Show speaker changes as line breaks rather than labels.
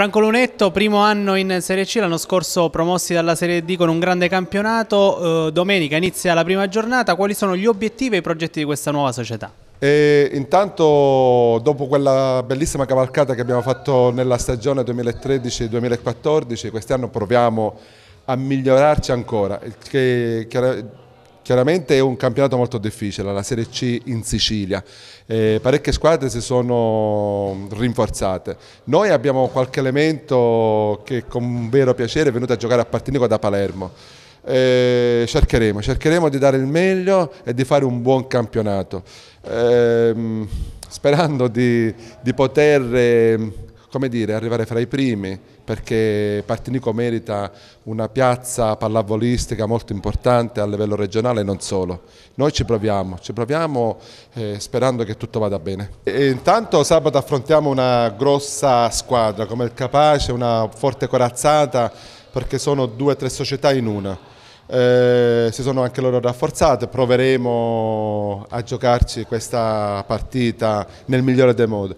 Franco Lunetto, primo anno in Serie C, l'anno scorso promossi dalla Serie D con un grande campionato, eh, domenica inizia la prima giornata, quali sono gli obiettivi e i progetti di questa nuova società?
E intanto dopo quella bellissima cavalcata che abbiamo fatto nella stagione 2013-2014, quest'anno proviamo a migliorarci ancora, che, che Chiaramente è un campionato molto difficile, la Serie C in Sicilia, eh, parecchie squadre si sono rinforzate. Noi abbiamo qualche elemento che con vero piacere è venuto a giocare a Partinico da Palermo. Eh, cercheremo, cercheremo di dare il meglio e di fare un buon campionato, eh, sperando di, di poter ehm, come dire, arrivare fra i primi perché Partinico merita una piazza pallavolistica molto importante a livello regionale e non solo. Noi ci proviamo, ci proviamo eh, sperando che tutto vada bene. E intanto sabato affrontiamo una grossa squadra come il Capace, una forte corazzata perché sono due o tre società in una. Eh, si sono anche loro rafforzate, proveremo a giocarci questa partita nel migliore dei modi.